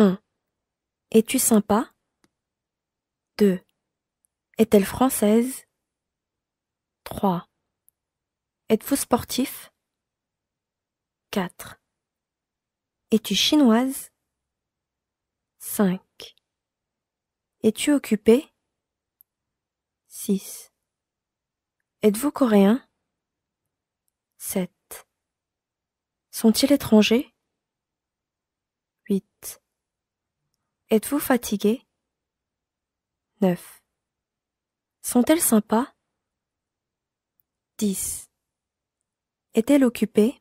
1. Es-tu sympa 2. Est-elle française 3. Êtes-vous sportif 4. Es-tu chinoise 5. Es-tu occupé 6. Êtes-vous coréen 7. Sont-ils étrangers 8. Êtes-vous fatigué 9. Sont-elles sympas 10. Est-elle occupée